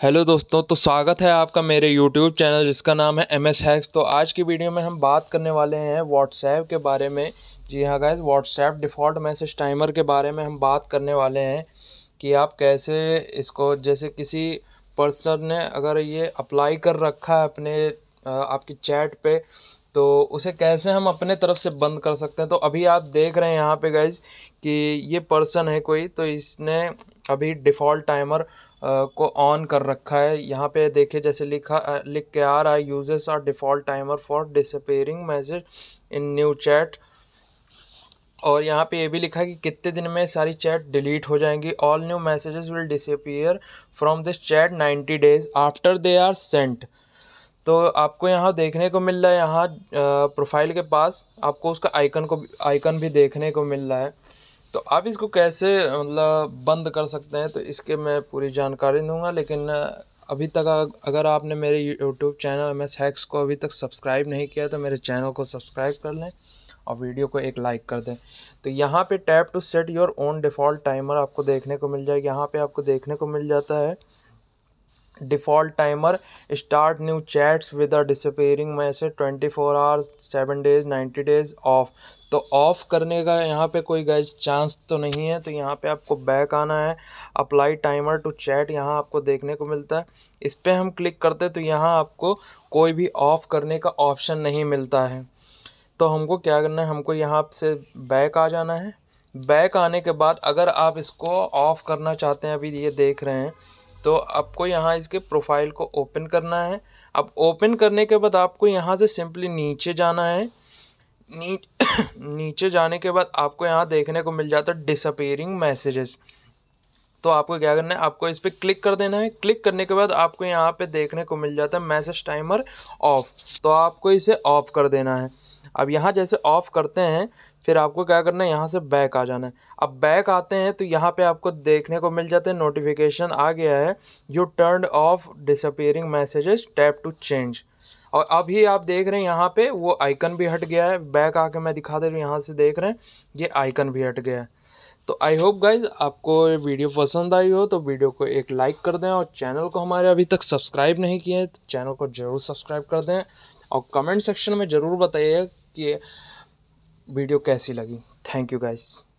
hello दोस्तों तो स्वागत है आपका मेरे यूट्यूब चैनल जिसका नाम है एम एस हैक्स तो आज की वीडियो में हम बात करने वाले हैं व्हाट्सएप के बारे में जी हाँ guys WhatsApp default message timer के बारे में हम बात करने वाले हैं कि आप कैसे इसको जैसे किसी पर्सनर ने अगर ये अप्लाई कर रखा है अपने आपकी चैट पे तो उसे कैसे हम अपने तरफ से बंद कर सकते हैं तो अभी आप देख रहे हैं यहाँ पे गाइज कि ये पर्सन है कोई तो इसने अभी डिफ़ॉल्ट टाइमर को ऑन कर रखा है यहाँ पे देखिए जैसे लिखा लिख के आ रहा है uses are default timer for disappearing message in new chat और यहाँ पे ये भी लिखा है कि कितने दिन में सारी चैट डिलीट हो जाएंगी all new messages will disappear from this chat ninety days after they are sent तो आपको यहाँ देखने को मिल रहा है यहाँ प्रोफाइल के पास आपको उसका आइकन को आइकन भी देखने को मिल रहा है तो आप इसको कैसे मतलब बंद कर सकते हैं तो इसके मैं पूरी जानकारी दूंगा लेकिन अभी तक अगर आपने मेरे YouTube channel M S hacks को अभी तक सब्सक्राइब नहीं किया तो मेरे चैनल को सब्सक्राइब कर लें और वीडियो को एक लाइक कर दें तो यहाँ पे tap to set your own default timer आपको देखने को मिल जाएगा यहाँ पे आपको देखने को मिल जाता है default timer start new chats with a disappearing message twenty four hours seven days ninety days off तो ऑफ़ करने का यहाँ पे कोई गैज चांस तो नहीं है तो यहाँ पे आपको बैक आना है अप्लाई टाइमर टू चैट यहाँ आपको देखने को मिलता है इस पर हम क्लिक करते तो यहाँ आपको कोई भी ऑफ़ करने का ऑप्शन नहीं मिलता है तो हमको क्या करना है हमको यहाँ से बैक आ जाना है बैक आने के बाद अगर आप इसको ऑफ़ करना चाहते हैं अभी ये देख रहे हैं तो आपको यहाँ इसके प्रोफाइल को ओपन करना है अब ओपन करने के बाद आपको यहाँ से सिंपली नीचे जाना है नीच नीचे जाने के बाद आपको यहाँ देखने को मिल जाता है डिसअपेयरिंग मैसेजेस तो आपको क्या करना है आपको इस पर क्लिक कर देना है क्लिक करने के बाद आपको यहाँ पे देखने को मिल जाता है मैसेज टाइमर ऑफ तो आपको इसे ऑफ कर देना है अब यहाँ जैसे ऑफ करते हैं फिर आपको क्या करना है यहाँ से बैक आ जाना है अब बैक आते हैं तो यहाँ पे आपको देखने को मिल जाते हैं नोटिफिकेशन आ गया है you turn off disappearing messages tap to change और अभी आप देख रहे हैं यहाँ पे वो आइकन भी हट गया है बैक आके मैं दिखा दे रहा हूँ यहाँ से देख रहे हैं ये आइकन भी हट गया है तो आई होप गाइज आपको ये वीडियो पसंद आई हो तो वीडियो को एक लाइक कर दें और चैनल को हमारे अभी तक सब्सक्राइब नहीं किए हैं तो चैनल को ज़रूर सब्सक्राइब कर दें और कमेंट सेक्शन में ज़रूर बताइए कि वीडियो कैसी लगी थैंक यू गाइज़